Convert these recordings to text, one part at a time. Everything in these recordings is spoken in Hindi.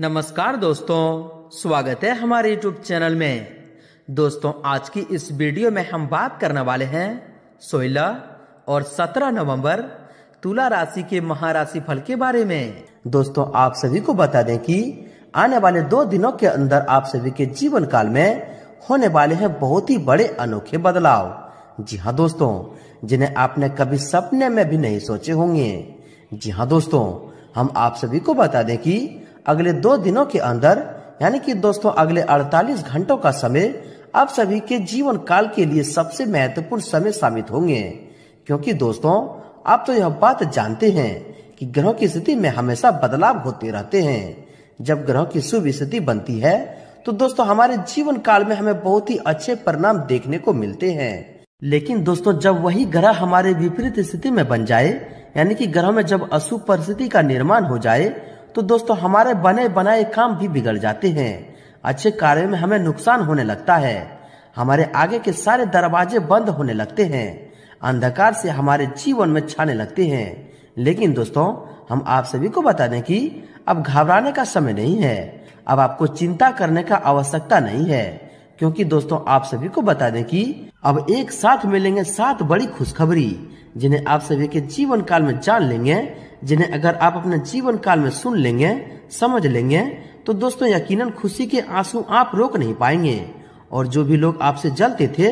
नमस्कार दोस्तों स्वागत है हमारे यूट्यूब चैनल में दोस्तों आज की इस वीडियो में हम बात करने वाले हैं सोलह और सत्रह नवंबर तुला राशि के महाराशि फल के बारे में दोस्तों आप सभी को बता दें कि आने वाले दो दिनों के अंदर आप सभी के जीवन काल में होने वाले हैं बहुत ही बड़े अनोखे बदलाव जी हाँ दोस्तों जिन्हें आपने कभी सपने में भी नहीं सोचे होंगे जी हाँ दोस्तों हम आप सभी को बता दें की अगले दो दिनों के अंदर यानी कि दोस्तों अगले 48 घंटों का समय आप सभी के जीवन काल के लिए सबसे महत्वपूर्ण समय साबित होंगे क्योंकि दोस्तों आप तो यह बात जानते हैं कि ग्रहों की स्थिति में हमेशा बदलाव होते रहते हैं जब ग्रह की शुभ स्थिति बनती है तो दोस्तों हमारे जीवन काल में हमें बहुत ही अच्छे परिणाम देखने को मिलते हैं लेकिन दोस्तों जब वही ग्रह हमारे विपरीत स्थिति में बन जाए यानी कि ग्रह में जब अशुभ परिस्थिति का निर्माण हो जाए तो दोस्तों हमारे बने बनाए काम भी बिगड़ जाते हैं अच्छे कार्य में हमें नुकसान होने लगता है हमारे आगे के सारे दरवाजे बंद होने लगते हैं अंधकार से हमारे जीवन में छाने लगते हैं लेकिन दोस्तों हम आप सभी को बता दें कि अब घबराने का समय नहीं है अब आपको चिंता करने का आवश्यकता नहीं है क्योंकि दोस्तों आप सभी को बता दें कि अब एक साथ मिलेंगे सात बड़ी खुशखबरी जिन्हें आप सभी के जीवन काल में जान लेंगे जिन्हें अगर आप अपने जीवन काल में सुन लेंगे समझ लेंगे तो दोस्तों यकीनन खुशी के आंसू आप रोक नहीं पाएंगे और जो भी लोग आपसे जलते थे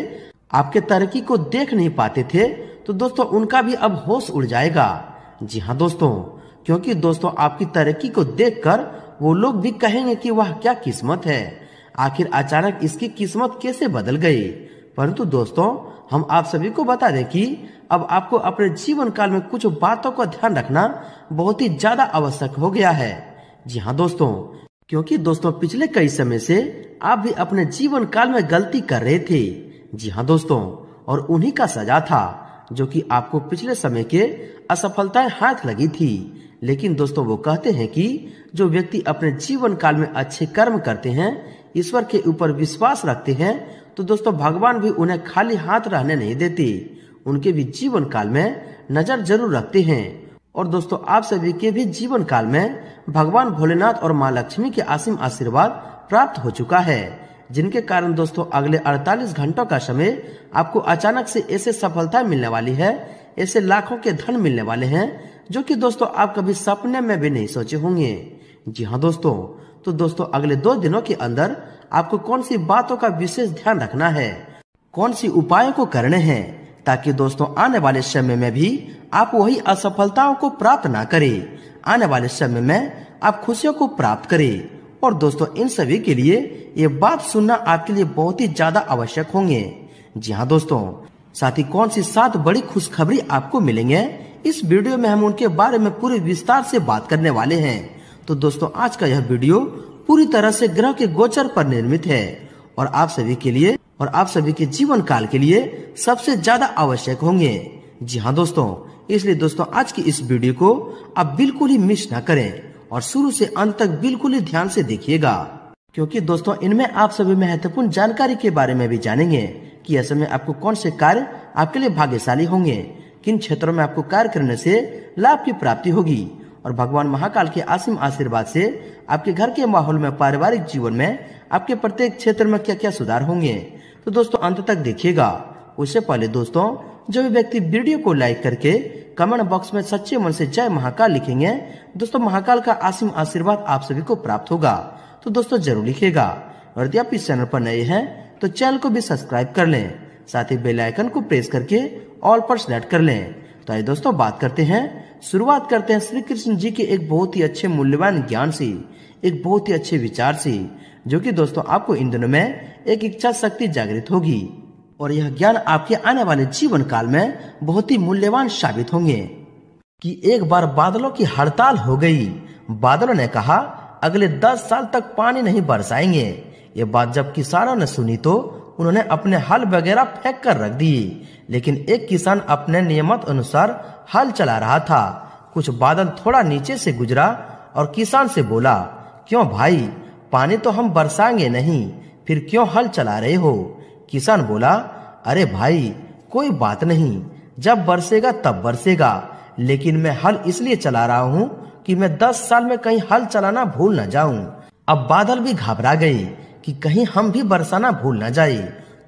आपके तरक्की को देख नहीं पाते थे तो दोस्तों उनका भी अब होश उड़ जाएगा जी हाँ दोस्तों क्योंकि दोस्तों आपकी तरक्की को कर वो लोग भी कहेंगे की वह क्या किस्मत है आखिर अचानक इसकी किस्मत कैसे बदल गई परंतु दोस्तों हम आप सभी को बता दें कि अब आपको अपने जीवन काल में कुछ बातों का ध्यान रखना बहुत ही ज्यादा आवश्यक हो गया है जी हाँ दोस्तों क्योंकि दोस्तों पिछले कई समय से आप भी अपने जीवन काल में गलती कर रहे थे जी हाँ दोस्तों और उन्हीं का सजा था जो कि आपको पिछले समय के असफलताएं हाथ लगी थी लेकिन दोस्तों वो कहते हैं कि जो व्यक्ति अपने जीवन काल में अच्छे कर्म करते हैं ईश्वर के ऊपर विश्वास रखते हैं तो दोस्तों भगवान भी उन्हें खाली हाथ रहने नहीं देते उनके भी जीवन काल में नजर जरूर रखते हैं और दोस्तों आप सभी के भी जीवन काल में भगवान भोलेनाथ और माँ लक्ष्मी के असीम आशीर्वाद प्राप्त हो चुका है जिनके कारण दोस्तों अगले 48 घंटों का समय आपको अचानक से ऐसे सफलता मिलने वाली है ऐसे लाखों के धन मिलने वाले हैं जो कि दोस्तों आप कभी सपने में भी नहीं सोचे होंगे जी हाँ दोस्तों तो दोस्तों अगले दो दिनों के अंदर आपको कौन सी बातों का विशेष ध्यान रखना है कौन सी उपायों को करने हैं ताकि दोस्तों आने वाले समय में भी आप वही असफलताओं को प्राप्त ना करें आने वाले समय में आप खुशियों को प्राप्त करें और दोस्तों इन सभी के लिए ये बात सुनना आपके लिए बहुत ही ज्यादा आवश्यक होंगे जी हाँ दोस्तों साथ ही कौन सी सात बड़ी खुशखबरी आपको मिलेंगे इस वीडियो में हम उनके बारे में पूरे विस्तार से बात करने वाले हैं तो दोस्तों आज का यह वीडियो पूरी तरह से ग्रह के गोचर पर निर्मित है और आप सभी के लिए और आप सभी के जीवन काल के लिए सबसे ज्यादा आवश्यक होंगे जी हाँ दोस्तों इसलिए दोस्तों आज की इस वीडियो को आप बिल्कुल ही मिस ना करें और शुरू से अंत तक बिल्कुल ही ध्यान से देखिएगा क्योंकि दोस्तों इनमें आप सभी महत्वपूर्ण जानकारी के बारे में भी जानेंगे कि ऐसे में आपको कौन से कार्य आपके लिए भाग्यशाली होंगे किन क्षेत्रों में आपको कार्य करने से लाभ की प्राप्ति होगी और भगवान महाकाल के असीम आशीर्वाद से आपके घर के माहौल में पारिवारिक जीवन में आपके प्रत्येक क्षेत्र में क्या क्या सुधार होंगे तो दोस्तों अंत तक देखिएगा उससे पहले दोस्तों जो भी व्यक्ति वीडियो को लाइक करके कमेंट बॉक्स में सच्चे मन से जय महाकाल लिखेंगे दोस्तों महाकाल का आसिम आशीर्वाद आप सभी को प्राप्त होगा तो दोस्तों जरूर लिखेगा और यदि आप इस चैनल पर नए हैं तो चैनल को भी सब्सक्राइब कर लें साथ ही बेल आइकन को प्रेस करके ऑल पर सेलेक्ट कर लें तो आइए दोस्तों बात करते हैं शुरुआत करते हैं श्री कृष्ण जी के एक बहुत ही अच्छे मूल्यवान ज्ञान से एक बहुत ही अच्छे विचार से जो कि दोस्तों आपको इन दिनों में एक इच्छा शक्ति जागृत होगी और यह ज्ञान आपके आने वाले जीवन काल में बहुत ही मूल्यवान साबित होंगे कि एक बार बादलों की हड़ताल हो गई बादलों ने कहा अगले दस साल तक पानी नहीं बरसाएंगे ये बात जब किसानों ने सुनी तो उन्होंने अपने हल वगैरह फेंक कर रख दिए लेकिन एक किसान अपने नियमत अनुसार हल चला रहा था कुछ बादल थोड़ा नीचे से गुजरा और किसान से बोला क्यों भाई पानी तो हम बरसाएंगे नहीं फिर क्यों हल चला रहे हो किसान बोला अरे भाई कोई बात नहीं जब बरसेगा तब बरसेगा लेकिन मैं हल इसलिए चला रहा हूँ कि मैं दस साल में कहीं हल चलाना भूल न जाऊं अब बादल भी घबरा गई कि कहीं हम भी बरसाना भूल ना जाए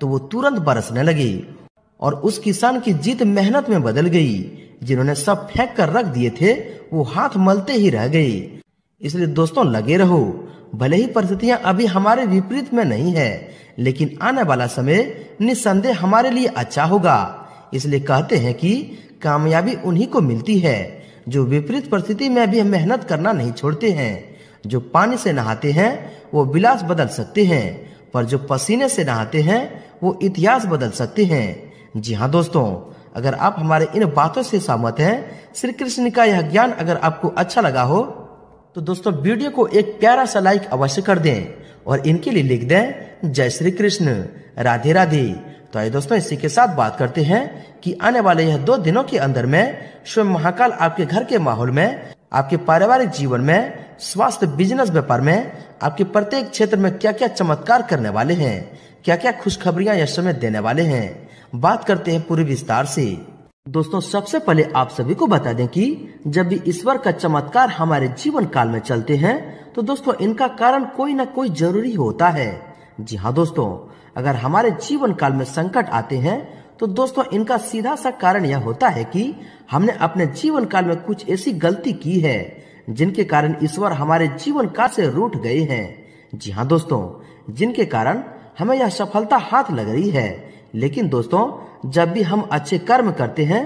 तो वो तुरंत बरसने लगे और उस किसान की जीत मेहनत में बदल गई जिन्होंने सब फेंक कर रख दिए थे वो हाथ मलते ही रह गए इसलिए दोस्तों लगे रहो भले ही परिस्थितियां अभी हमारे विपरीत में नहीं है लेकिन आने वाला समय निस्संदेह हमारे लिए अच्छा होगा इसलिए कहते हैं कि कामयाबी उन्हीं को मिलती है जो विपरीत परिस्थिति में भी मेहनत करना नहीं छोड़ते हैं जो पानी से नहाते हैं वो विलास बदल सकते हैं पर जो पसीने से नहाते हैं वो इतिहास बदल सकते हैं जी हाँ दोस्तों अगर आप हमारे इन बातों से सहमत हैं श्री कृष्ण का यह ज्ञान अगर आपको अच्छा लगा हो तो दोस्तों वीडियो को एक प्यारा सा लाइक अवश्य कर दें और इनके लिए लिख दें जय श्री कृष्ण राधे राधे तो आइए दोस्तों इसी के साथ बात करते हैं कि आने वाले यह दो दिनों के अंदर में स्वयं महाकाल आपके घर के माहौल में आपके पारिवारिक जीवन में स्वास्थ्य बिजनेस व्यापार में आपके प्रत्येक क्षेत्र में क्या क्या चमत्कार करने वाले हैं क्या क्या खुशखबरियां यश समय देने वाले हैं बात करते हैं पूरे विस्तार से दोस्तों सबसे पहले आप सभी को बता दें कि जब भी ईश्वर का चमत्कार हमारे जीवन काल में चलते हैं तो दोस्तों इनका कारण कोई ना कोई जरूरी होता है जी हाँ दोस्तों अगर हमारे जीवन काल में संकट आते हैं तो दोस्तों इनका सीधा सा कारण यह होता है कि हमने अपने जीवन काल में कुछ ऐसी गलती की है जिनके कारण ईश्वर हमारे जीवन काल से रूठ गए हैं जी हाँ दोस्तों जिनके कारण हमें यह सफलता हाथ लग रही है लेकिन दोस्तों जब भी हम अच्छे कर्म करते हैं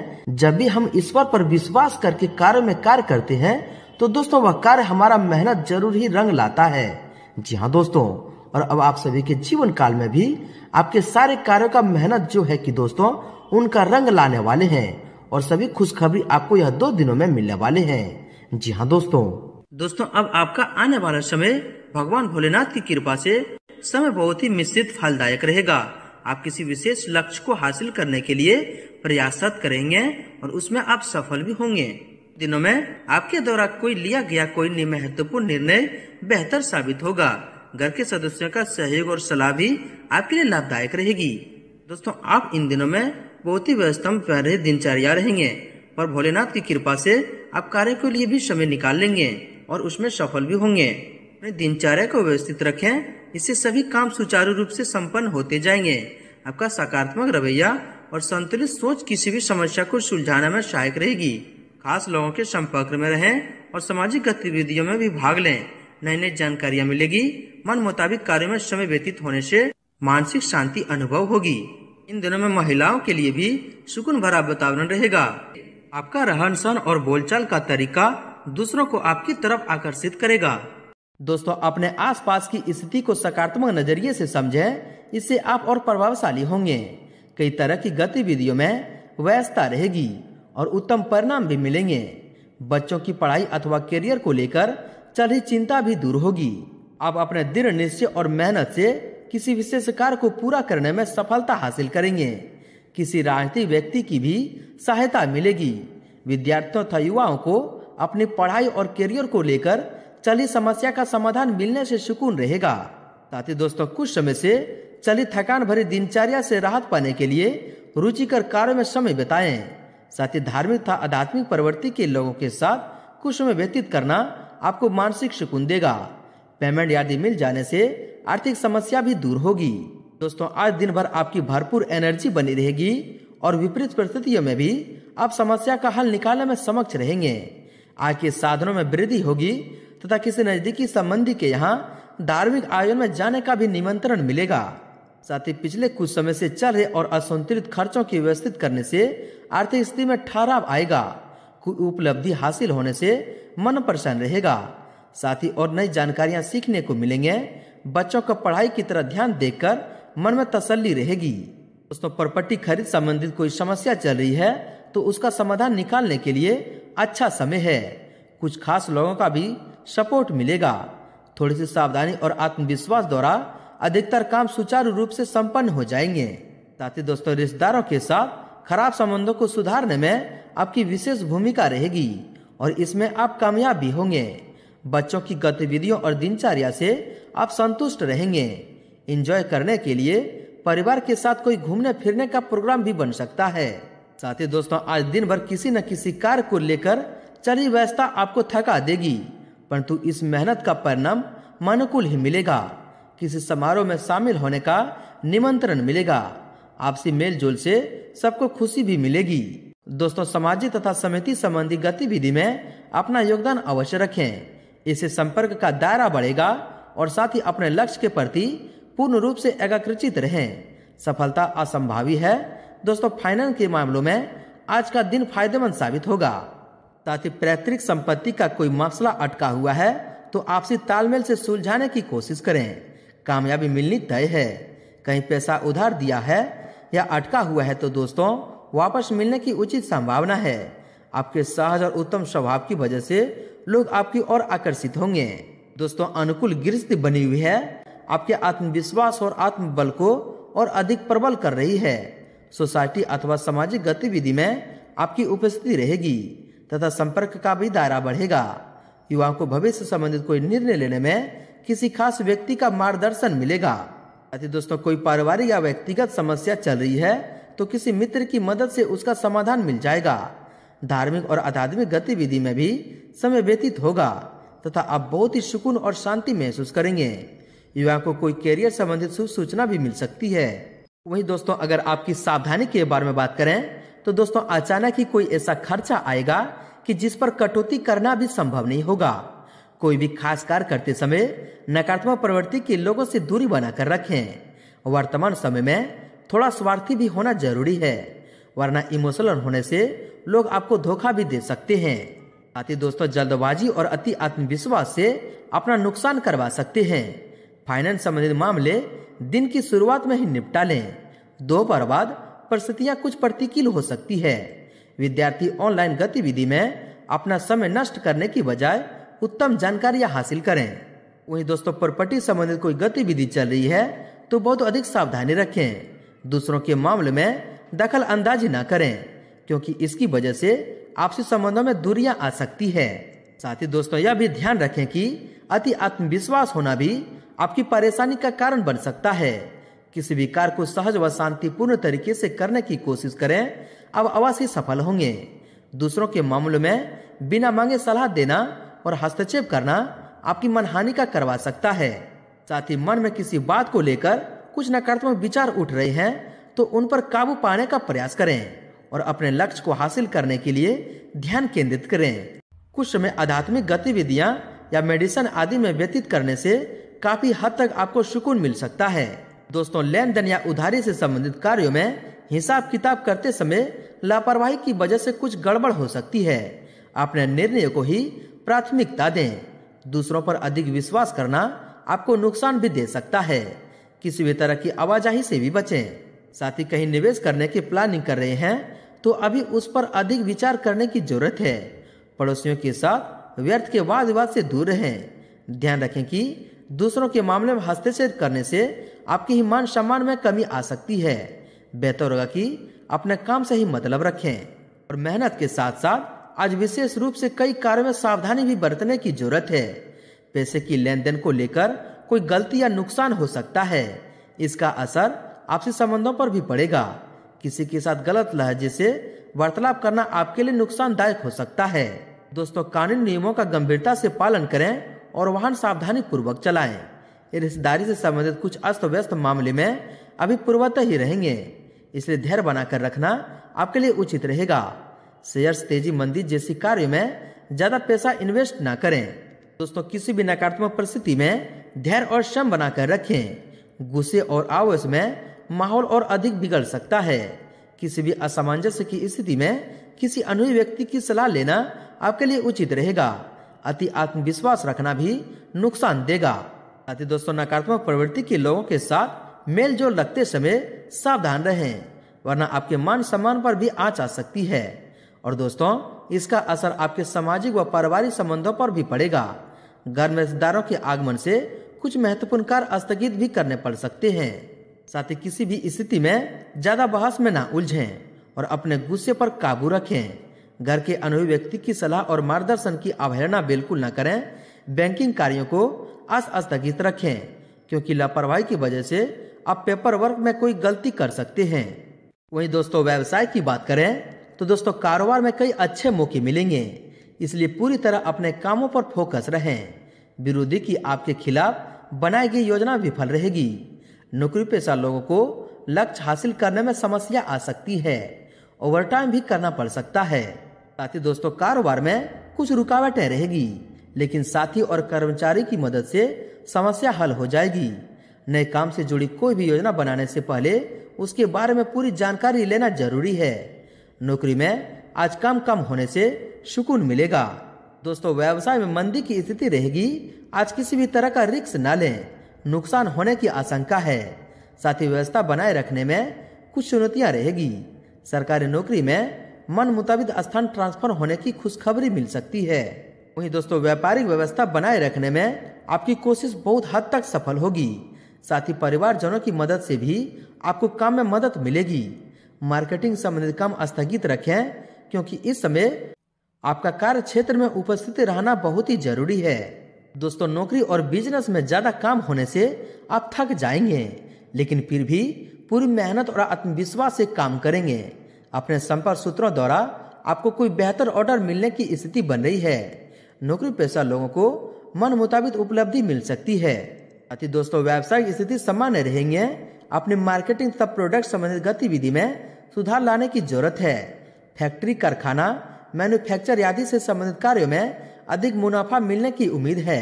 जब भी हम ईश्वर पर विश्वास करके कार्य में कार्य करते हैं तो दोस्तों वह कार्य हमारा मेहनत जरूर ही रंग लाता है जी हाँ दोस्तों और अब आप सभी के जीवन काल में भी आपके सारे कार्यों का मेहनत जो है कि दोस्तों उनका रंग लाने वाले हैं और सभी खुशखबरी आपको यह दो दिनों में मिलने वाले हैं जी हाँ दोस्तों दोस्तों अब आपका आने वाला समय भगवान भोलेनाथ की कृपा से समय बहुत ही मिश्रित फलदायक रहेगा आप किसी विशेष लक्ष्य को हासिल करने के लिए प्रयासरत करेंगे और उसमें आप सफल भी होंगे दिनों में आपके द्वारा कोई लिया गया कोई महत्वपूर्ण निर्णय बेहतर साबित होगा घर के सदस्यों का सहयोग और सलाह भी आपके लिए लाभदायक रहेगी दोस्तों आप इन दिनों में बहुत ही व्यस्त पहले दिनचर्या रहेंगे पर भोलेनाथ की कृपा से आप कार्य के लिए भी समय निकाल लेंगे और उसमें सफल भी होंगे अपने दिनचर्या को व्यवस्थित रखें इससे सभी काम सुचारू रूप से संपन्न होते जाएंगे आपका सकारात्मक रवैया और संतुलित सोच किसी भी समस्या को सुलझाने में सहायक रहेगी खास लोगों के संपर्क में रहें और सामाजिक गतिविधियों में भी भाग लें नई नई जानकारियाँ मिलेगी मन मुताबिक कार्यों में समय व्यतीत होने से मानसिक शांति अनुभव होगी इन दिनों में महिलाओं के लिए भी सुकून भरा वातावरण रहेगा आपका रहन सहन और बोलचाल का तरीका दूसरों को आपकी तरफ आकर्षित करेगा दोस्तों अपने आसपास की स्थिति को सकारात्मक नजरिए से समझें इससे आप और प्रभावशाली होंगे कई तरह की गतिविधियों में व्यस्तता रहेगी और उत्तम परिणाम भी मिलेंगे बच्चों की पढ़ाई अथवा करियर को लेकर चल रही चिंता भी दूर होगी आप अपने दृढ़ निश्चय और मेहनत से किसी विशेष कार्य को पूरा करने में सफलता हासिल करेंगे किसी राजनीतिक व्यक्ति की भी सहायता मिलेगी विद्यार्थियों तथा युवाओं को अपनी पढ़ाई और करियर को लेकर चली समस्या का समाधान मिलने से सुकून रहेगा साथ ही दोस्तों कुछ समय से चली थकान भरी दिनचर्या से राहत पाने के लिए रुचिकर कार्यों में समय बिताएं साथ ही धार्मिक तथा आध्यात्मिक प्रवृत्ति के लोगों के साथ कुछ समय व्यतीत करना आपको मानसिक सुकून देगा पेमेंट आदि मिल जाने से आर्थिक समस्या भी दूर होगी दोस्तों आज दिन भर आपकी भरपूर एनर्जी बनी रहेगी और विपरीत परिस्थितियों में भी आप समस्या का हल निकालने में समक्ष रहेंगे आज के साधनों में वृद्धि होगी तथा किसी नजदीकी संबंधी के यहाँ धार्मिक आयोजन में जाने का भी निमंत्रण मिलेगा साथ ही पिछले कुछ समय से चल रहे और असंतुलित खर्चों की व्यवस्थित करने से आर्थिक स्थिति में ठहराव आएगा कोई उपलब्धि हासिल होने से मन प्रसन्न रहेगा साथ ही और नई जानकारियां सीखने को मिलेंगे बच्चों का पढ़ाई की तरह ध्यान देकर मन में तसल्ली रहेगी दोस्तों प्रॉपर्टी खरीद संबंधित कोई समस्या चल रही है तो उसका समाधान निकालने के लिए अच्छा समय है कुछ खास लोगों का भी सपोर्ट मिलेगा थोड़ी सी सावधानी और आत्मविश्वास द्वारा अधिकतर काम सुचारू रूप से संपन्न हो जाएंगे साथ ही दोस्तों रिश्तेदारों के साथ खराब संबंधों को सुधारने में आपकी विशेष भूमिका रहेगी और इसमें आप कामयाब भी होंगे बच्चों की गतिविधियों और दिनचर्या से आप संतुष्ट रहेंगे इंजॉय करने के लिए परिवार के साथ कोई घूमने फिरने का प्रोग्राम भी बन सकता है साथ ही दोस्तों आज दिन भर किसी न किसी कार्य को लेकर चली व्यवस्था आपको थका देगी परंतु इस मेहनत का परिणाम मनुकूल ही मिलेगा किसी समारोह में शामिल होने का निमंत्रण मिलेगा आपसी मेल जोल से सबको खुशी भी मिलेगी दोस्तों सामाजिक तथा समिति संबंधी गतिविधि में अपना योगदान अवश्य रखें इससे संपर्क का दायरा बढ़ेगा और साथ ही अपने लक्ष्य के प्रति पूर्ण रूप से एकाकृत रहें सफलता असंभावी है दोस्तों फाइनेंस के मामलों में आज का दिन फायदेमंद साबित होगा साथ ही पैतृक संपत्ति का कोई मसला अटका हुआ है तो आपसी तालमेल से सुलझाने की कोशिश करें कामयाबी मिलनी तय है कहीं पैसा उधार दिया है या अटका हुआ है तो दोस्तों वापस मिलने की उचित संभावना है आपके सहज और उत्तम स्वभाव की वजह से लोग आपकी ओर आकर्षित होंगे दोस्तों अनुकूल गृहस्थी बनी हुई है आपके आत्मविश्वास और आत्मबल को और अधिक प्रबल कर रही है सोसाइटी अथवा सामाजिक गतिविधि में आपकी उपस्थिति रहेगी तथा संपर्क का भी दायरा बढ़ेगा युवाओं को भविष्य संबंधित कोई निर्णय लेने में किसी खास व्यक्ति का मार्गदर्शन मिलेगा अति दोस्तों कोई पारिवारिक या व्यक्तिगत समस्या चल रही है तो किसी मित्र की मदद से उसका समाधान मिल जाएगा धार्मिक और आध्यात्मिक गतिविधि में भी समय व्यतीत होगा तथा आप बहुत ही सुकून और शांति महसूस करेंगे युवा को कोई कैरियर संबंधित शुभ सूचना भी मिल सकती है वही दोस्तों अगर आपकी सावधानी के बारे में बात करें तो दोस्तों अचानक ही कोई ऐसा खर्चा आएगा कि जिस पर कटौती करना भी संभव नहीं होगा कोई भी खास कार्य करते समय नकारात्मक प्रवृत्ति के लोगों से दूरी बनाकर रखें वर्तमान समय में थोड़ा स्वार्थी भी होना जरूरी है वरना इमोशनल होने से लोग आपको धोखा भी दे सकते हैं साथ ही दोस्तों जल्दबाजी और अति आत्मविश्वास से अपना नुकसान करवा सकते हैं फाइनेंस संबंधित मामले दिन की शुरुआत में ही निपटा लें दोपहर बाद परिस्थितियाँ कुछ प्रतिकूल हो सकती है विद्यार्थी ऑनलाइन गतिविधि में अपना समय नष्ट करने की बजाय उत्तम जानकारियां हासिल करें वहीं दोस्तों प्रॉपर्टी संबंधित कोई गतिविधि चल रही है तो बहुत अधिक सावधानी रखें दूसरों के मामले में दखल अंदाजी ना करें क्योंकि इसकी वजह से आपसी संबंधों में दूरियां आ सकती है साथ ही दोस्तों यह भी ध्यान रखें कि अति आत्मविश्वास होना भी आपकी परेशानी का कारण बन सकता है किसी भी कार्य को सहज व शांतिपूर्ण तरीके से करने की कोशिश करें अब अवश्य सफल होंगे दूसरों के मामलों में बिना मांगे सलाह देना और हस्तक्षेप करना आपकी मनहानि का करवा सकता है साथ ही मन में किसी बात को लेकर कुछ नकारात्मक विचार उठ रहे हैं तो उन पर काबू पाने का प्रयास करें और अपने लक्ष्य को हासिल करने के लिए ध्यान केंद्रित करें कुछ समय आध्यात्मिक गतिविधियां या मेडिसिन आदि में व्यतीत करने से काफी हद तक आपको सुकून मिल सकता है दोस्तों लेन देन या उधारी से संबंधित कार्यों में हिसाब किताब करते समय लापरवाही की वजह से कुछ गड़बड़ हो सकती है अपने निर्णय को ही प्राथमिकता दें दूसरों पर अधिक विश्वास करना आपको नुकसान भी दे सकता है किसी भी तरह की आवाजाही से भी बचें साथ ही कहीं निवेश करने की प्लानिंग कर रहे हैं तो अभी उस पर अधिक विचार करने की जरूरत है पड़ोसियों के साथ व्यर्थ के वाद विवाद से दूर रहें ध्यान रखें कि दूसरों के मामले में हस्तक्षेप करने से आपके ही मान सम्मान में कमी आ सकती है बेहतर होगा कि अपने काम से ही मतलब रखें और मेहनत के साथ साथ आज विशेष रूप से कई कार्यों में सावधानी भी बरतने की जरूरत है पैसे की लेन देन को लेकर कोई गलती या नुकसान हो सकता है इसका असर आपसी संबंधों पर भी पड़ेगा किसी के साथ गलत लहजे से वार्तालाप करना आपके लिए नुकसानदायक हो सकता है दोस्तों कानून नियमों का गंभीरता से पालन करें और वाहन सावधानी पूर्वक चलाएं। रिश्तेदारी से संबंधित कुछ अस्त व्यस्त मामले में अभी पूर्वतः ही रहेंगे इसलिए धैर्य बनाकर रखना आपके लिए उचित रहेगा शेयर तेजी मंदी जैसी कार्य में ज्यादा पैसा इन्वेस्ट न करें दोस्तों किसी भी नकारात्मक परिस्थिति में धैर्य और श्रम बनाकर रखें गुस्से और आवेश में माहौल और अधिक बिगड़ सकता है किसी भी असमंजस की स्थिति में किसी अनु व्यक्ति की सलाह लेना आपके लिए उचित रहेगा अति आत्मविश्वास रखना भी नुकसान देगा अति दोस्तों नकारात्मक प्रवृत्ति के लोगों के साथ मेल जोल रखते समय सावधान रहें वरना आपके मान सम्मान पर भी आँच आ सकती है और दोस्तों इसका असर आपके सामाजिक व पारिवारिक संबंधों पर भी पड़ेगा घर में रिश्तेदारों के आगमन से कुछ महत्वपूर्ण कार्य स्थगित भी करने पड़ सकते हैं साथ ही किसी भी स्थिति में ज़्यादा बहस में ना उलझें और अपने गुस्से पर काबू रखें घर के अनुभवी व्यक्ति की सलाह और मार्गदर्शन की अवहेलना बिल्कुल न करें बैंकिंग कार्यों को अस्थगित रखें क्योंकि लापरवाही की वजह से आप पेपर वर्क में कोई गलती कर सकते हैं वहीं दोस्तों व्यवसाय की बात करें तो दोस्तों कारोबार में कई अच्छे मौके मिलेंगे इसलिए पूरी तरह अपने कामों पर फोकस रहें विरोधी की आपके खिलाफ बनाई गई योजना विफल रहेगी नौकरी पेशा लोगों को लक्ष्य हासिल करने में समस्या आ सकती है ओवरटाइम भी करना पड़ सकता है साथ ही दोस्तों कारोबार में कुछ रुकावटें रहेगी लेकिन साथी और कर्मचारी की मदद से समस्या हल हो जाएगी नए काम से जुड़ी कोई भी योजना बनाने से पहले उसके बारे में पूरी जानकारी लेना जरूरी है नौकरी में आज काम कम होने से सुकून मिलेगा दोस्तों व्यवसाय में मंदी की स्थिति रहेगी आज किसी भी तरह का रिक्स न लें नुकसान होने की आशंका है साथ ही व्यवस्था बनाए रखने में कुछ चुनौतियां रहेगी सरकारी नौकरी में मन मुताबिक स्थान ट्रांसफर होने की खुशखबरी मिल सकती है वहीं दोस्तों व्यापारिक व्यवस्था बनाए रखने में आपकी कोशिश बहुत हद तक सफल होगी साथ ही परिवार जनों की मदद से भी आपको काम में मदद मिलेगी मार्केटिंग संबंधित काम स्थगित रखें क्योंकि इस समय आपका कार्य क्षेत्र में उपस्थित रहना बहुत ही जरूरी है दोस्तों नौकरी और बिजनेस में ज़्यादा काम होने से आप थक जाएंगे लेकिन फिर भी पूरी मेहनत और आत्मविश्वास से काम करेंगे अपने संपर्क सूत्रों द्वारा आपको कोई बेहतर ऑर्डर मिलने की स्थिति बन रही है नौकरी पेशा लोगों को मन मुताबिक उपलब्धि मिल सकती है अति दोस्तों व्यावसायिक स्थिति सामान्य रहेंगे अपने मार्केटिंग तथा प्रोडक्ट संबंधित गतिविधि में सुधार लाने की जरूरत है फैक्ट्री कारखाना मैन्युफैक्चर आदि से संबंधित कार्यों में अधिक मुनाफा मिलने की उम्मीद है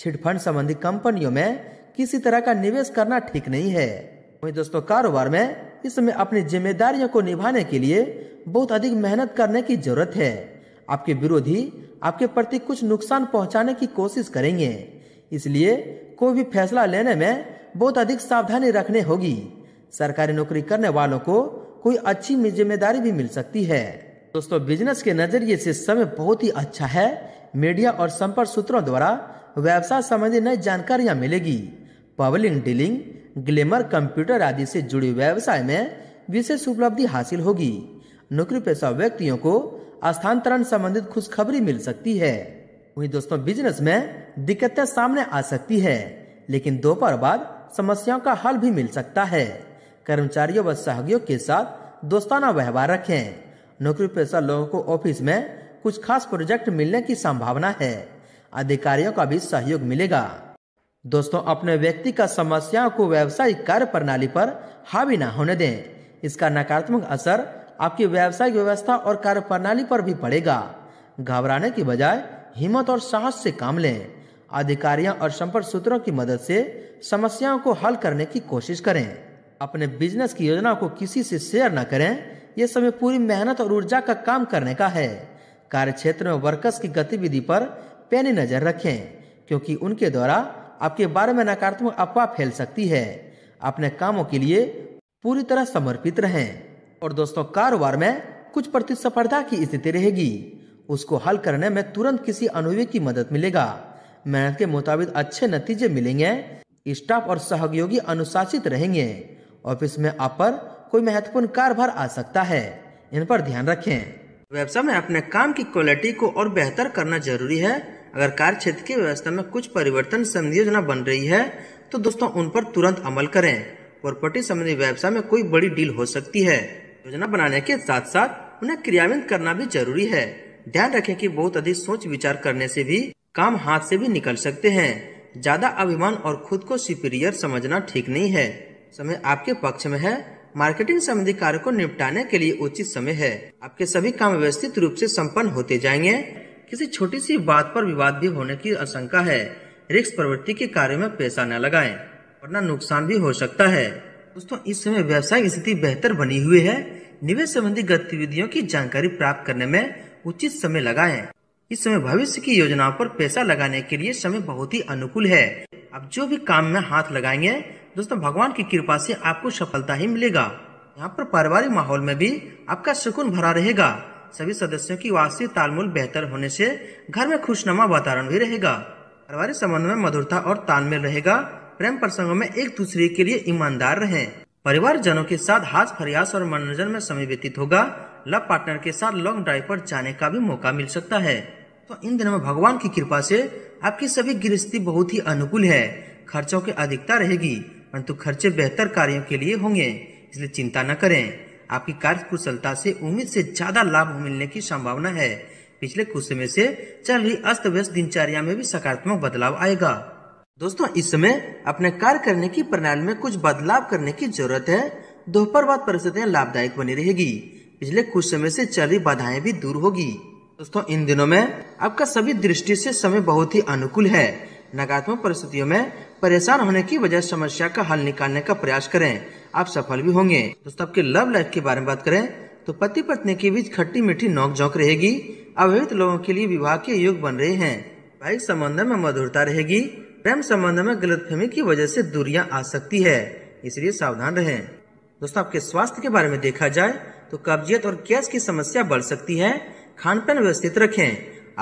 छिटफंड संबंधी कंपनियों में किसी तरह का निवेश करना ठीक नहीं है वही दोस्तों कारोबार में इसमें अपनी जिम्मेदारियों को निभाने के लिए बहुत अधिक मेहनत करने की जरूरत है आपके विरोधी आपके प्रति कुछ नुकसान पहुंचाने की कोशिश करेंगे इसलिए कोई भी फैसला लेने में बहुत अधिक सावधानी रखने होगी सरकारी नौकरी करने वालों को कोई अच्छी जिम्मेदारी भी मिल सकती है दोस्तों बिजनेस के नजरिए से समय बहुत ही अच्छा है मीडिया और संपर्क सूत्रों द्वारा व्यवसाय संबंधी नई जानकारियां मिलेगी पब्लिक डीलिंग ग्लेमर कंप्यूटर आदि से जुड़े व्यवसाय में विशेष उपलब्धि हासिल होगी नौकरी पेशा व्यक्तियों को स्थानांतरण संबंधित खुशखबरी मिल सकती है वहीं दोस्तों बिजनेस में दिक्कतें सामने आ सकती है लेकिन दोपहर बाद समस्याओं का हल भी मिल सकता है कर्मचारियों व सहयोग के साथ दोस्ताना व्यवहार रखें नौकरी पेशा लोगों को ऑफिस में कुछ खास प्रोजेक्ट मिलने की संभावना है अधिकारियों का भी सहयोग मिलेगा दोस्तों अपने व्यक्ति का समस्याओं को व्यावसायिक कार्य प्रणाली पर हावी न होने दें इसका नकारात्मक असर आपकी व्यावसायिक व्यवस्था और कार्य प्रणाली पर भी पड़ेगा घबराने की बजाय हिम्मत और साहस से काम लें अधिकारियों और संपर्क सूत्रों की मदद से समस्याओं को हल करने की कोशिश करें अपने बिजनेस की योजना को किसी से शेयर न करें यह समय पूरी मेहनत और ऊर्जा का काम करने का है कार्यक्षेत्र में वर्कर्स की गतिविधि पर पैनी नजर रखें क्योंकि उनके द्वारा आपके बारे में नकारात्मक अफवाह फैल सकती है अपने कामों के लिए पूरी तरह समर्पित रहें और दोस्तों कारोबार में कुछ प्रतिस्पर्धा की स्थिति रहेगी उसको हल करने में तुरंत किसी अनुभवी की मदद मिलेगा मेहनत के मुताबिक अच्छे नतीजे मिलेंगे स्टाफ और सहयोगी अनुशासित रहेंगे ऑफिस में आप पर कोई महत्वपूर्ण कारभार आ सकता है इन पर ध्यान रखें व्यवसाय में अपने काम की क्वालिटी को और बेहतर करना जरूरी है अगर कार्य क्षेत्र की व्यवस्था में कुछ परिवर्तन संबंधी योजना बन रही है तो दोस्तों उन पर तुरंत अमल करें प्रॉपर्टी संबंधी व्यवसाय में कोई बड़ी डील हो सकती है योजना बनाने के साथ साथ उन्हें क्रियान्वित करना भी जरूरी है ध्यान रखें कि बहुत अधिक सोच विचार करने से भी काम हाथ से भी निकल सकते हैं ज्यादा अभिमान और खुद को सुपीरियर समझना ठीक नहीं है समय आपके पक्ष में है मार्केटिंग संबंधी कार्य को निपटाने के लिए उचित समय है आपके सभी काम व्यवस्थित रूप से संपन्न होते जाएंगे किसी छोटी सी बात पर विवाद भी होने की आशंका है रिक्स प्रवृत्ति के कार्य में पैसा न लगाएं वरना नुकसान भी हो सकता है दोस्तों इस समय व्यवसाय स्थिति बेहतर बनी हुई है निवेश संबंधी गतिविधियों की जानकारी प्राप्त करने में उचित समय लगाए इस समय भविष्य की योजनाओं पर पैसा लगाने के लिए समय बहुत ही अनुकूल है आप जो भी काम में हाथ लगाएंगे दोस्तों भगवान की कृपा से आपको सफलता ही मिलेगा यहाँ पर पारिवारिक माहौल में भी आपका सुकून भरा रहेगा सभी सदस्यों की वास्तविक तालमेल बेहतर होने से घर में खुशनुमा वातावरण भी रहेगा पारिवारिक संबंध में मधुरता और तालमेल रहेगा प्रेम प्रसंगों में एक दूसरे के लिए ईमानदार रहें परिवार जनों के साथ हाथ फरियास और मनोरंजन में समय व्यतीत होगा लव पार्टनर के साथ लॉन्ग ड्राइव पर जाने का भी मौका मिल सकता है तो इन दिनों में भगवान की कृपा से आपकी सभी गृहस्थी बहुत ही अनुकूल है खर्चों की अधिकता रहेगी परंतु खर्चे बेहतर कार्यों के लिए होंगे इसलिए चिंता न करें आपकी कार्य कुशलता से उम्मीद से ज्यादा लाभ मिलने की संभावना है पिछले कुछ समय से चल रही अस्त व्यस्त दिनचर्या में भी सकारात्मक बदलाव आएगा दोस्तों इस समय अपने कार्य करने की प्रणाली में कुछ बदलाव करने की जरूरत है दोपहर बाद परिस्थितियाँ लाभदायक बनी रहेगी पिछले कुछ समय से चल रही बाधाएं भी दूर होगी दोस्तों इन दिनों में आपका सभी दृष्टि से समय बहुत ही अनुकूल है नकारात्मक परिस्थितियों में परेशान होने की वजह समस्या का हल निकालने का प्रयास करें आप सफल भी होंगे दोस्तों आपके लव लाइफ के बारे में बात करें तो पति पत्नी के बीच खट्टी मीठी नोक झोंक रहेगी अवैध लोगों के लिए विवाह के योग बन रहे हैं भाई संबंध में मधुरता रहेगी प्रेम संबंध में गलत की वजह से दूरियां आ सकती है इसलिए सावधान रहें दोस्तों आपके स्वास्थ्य के बारे में देखा जाए तो कब्जियत और गैस की समस्या बढ़ सकती है खान पान व्यवस्थित रखें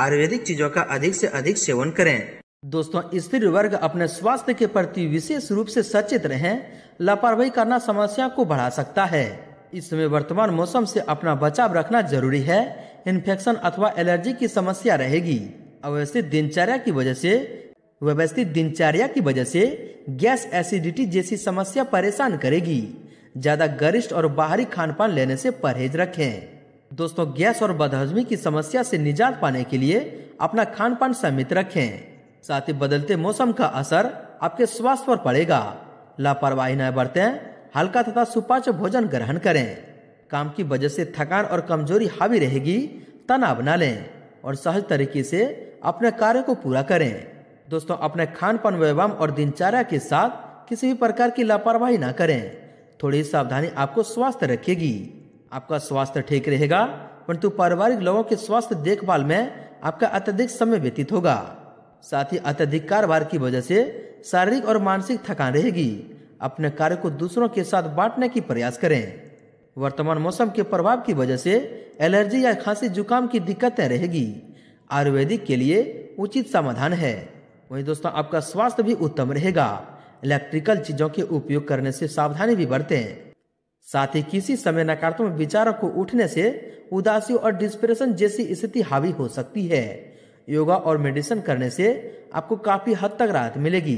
आयुर्वेदिक चीजों का अधिक से अधिक सेवन करें दोस्तों स्त्री वर्ग अपने स्वास्थ्य के प्रति विशेष रूप से सचेत रहें लापरवाही करना समस्या को बढ़ा सकता है इस समय वर्तमान मौसम से अपना बचाव रखना जरूरी है इन्फेक्शन अथवा एलर्जी की समस्या रहेगी अव्यवस्थित दिनचर्या की वजह से व्यवस्थित दिनचर्या की वजह से गैस एसिडिटी जैसी समस्या परेशान करेगी ज्यादा गरिष्ठ और बाहरी खान पान लेने से परहेज रखें दोस्तों गैस और बदहजमी की समस्या से निजात पाने के लिए अपना खान पान समित रखें साथ ही बदलते मौसम का असर आपके स्वास्थ्य पर पड़ेगा लापरवाही न बरतें हल्का तथा सुपाच्य भोजन ग्रहण करें काम की वजह से थकान और कमजोरी हावी रहेगी तनाव न लें और सहज तरीके से अपने कार्य को पूरा करें दोस्तों अपने खान पान व्यवहार और दिनचर्या के साथ किसी भी प्रकार की लापरवाही ना करें थोड़ी सावधानी आपको स्वास्थ्य रखेगी आपका स्वास्थ्य ठीक रहेगा परंतु पारिवारिक लोगों के स्वास्थ्य देखभाल में आपका अत्यधिक समय व्यतीत होगा साथ ही अत्यधिक कारोबार की वजह से शारीरिक और मानसिक थकान रहेगी अपने कार्य को दूसरों के साथ बांटने की प्रयास करें वर्तमान मौसम के प्रभाव की वजह से एलर्जी या खांसी जुकाम की दिक्कतें रहेगी आयुर्वेदिक के लिए उचित समाधान है वहीं दोस्तों आपका स्वास्थ्य भी उत्तम रहेगा इलेक्ट्रिकल चीजों के उपयोग करने से सावधानी भी बरते साथ ही किसी समय नकारात्मक विचारों को उठने से उदासी और डिस्प्रेशन जैसी स्थिति हावी हो सकती है योगा और मेडिटेशन करने से आपको काफी हद तक राहत मिलेगी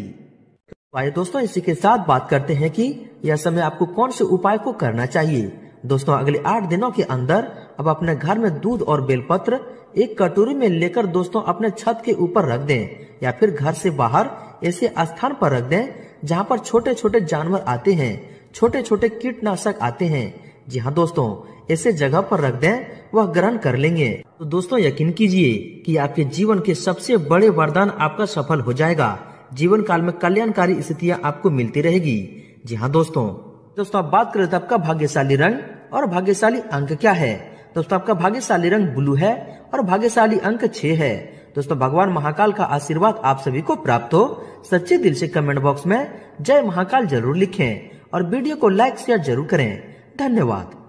तो आइए दोस्तों इसी के साथ बात करते हैं कि यह समय आपको कौन से उपाय को करना चाहिए दोस्तों अगले आठ दिनों के अंदर अब अपने घर में दूध और बेलपत्र एक कटोरी में लेकर दोस्तों अपने छत के ऊपर रख दें या फिर घर से बाहर ऐसे स्थान पर रख दें जहाँ पर छोटे छोटे जानवर आते हैं छोटे छोटे कीटनाशक आते हैं जी हाँ दोस्तों ऐसे जगह पर रख दें वह ग्रहण कर लेंगे तो दोस्तों यकीन कीजिए कि आपके जीवन के सबसे बड़े वरदान आपका सफल हो जाएगा जीवन काल में कल्याणकारी स्थितियाँ आपको मिलती रहेगी जी हाँ दोस्तों दोस्तों आप बात करें तो आपका भाग्यशाली रंग और भाग्यशाली अंक क्या है दोस्तों आपका भाग्यशाली रंग ब्लू है और भाग्यशाली अंक छह है दोस्तों भगवान महाकाल का आशीर्वाद आप सभी को प्राप्त हो सच्चे दिल से कमेंट बॉक्स में जय महाकाल जरूर लिखें और वीडियो को लाइक शेयर जरूर करें धन्यवाद